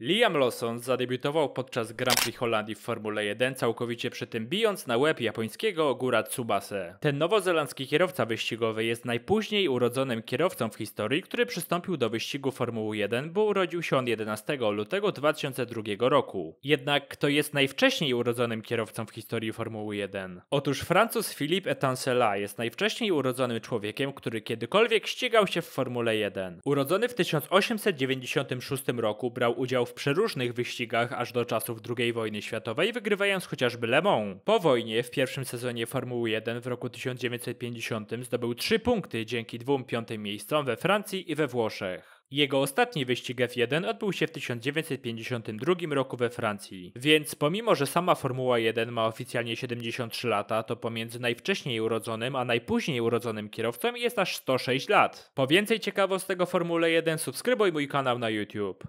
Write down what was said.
Liam Lawson zadebiutował podczas Grand Prix Holandii w Formule 1, całkowicie przy tym bijąc na łeb japońskiego Ogura Tsubase. Ten nowozelandzki kierowca wyścigowy jest najpóźniej urodzonym kierowcą w historii, który przystąpił do wyścigu Formuły 1, bo urodził się on 11 lutego 2002 roku. Jednak kto jest najwcześniej urodzonym kierowcą w historii Formuły 1? Otóż Francuz Philippe Etancela jest najwcześniej urodzonym człowiekiem, który kiedykolwiek ścigał się w Formule 1. Urodzony w 1896 roku brał udział w w przeróżnych wyścigach aż do czasów II wojny światowej, wygrywając chociażby Le Mans. Po wojnie w pierwszym sezonie Formuły 1 w roku 1950 zdobył 3 punkty dzięki dwóm piątym miejscom we Francji i we Włoszech. Jego ostatni wyścig F1 odbył się w 1952 roku we Francji. Więc pomimo, że sama Formuła 1 ma oficjalnie 73 lata, to pomiędzy najwcześniej urodzonym a najpóźniej urodzonym kierowcą jest aż 106 lat. Po więcej ciekawostek o Formule 1 subskrybuj mój kanał na YouTube.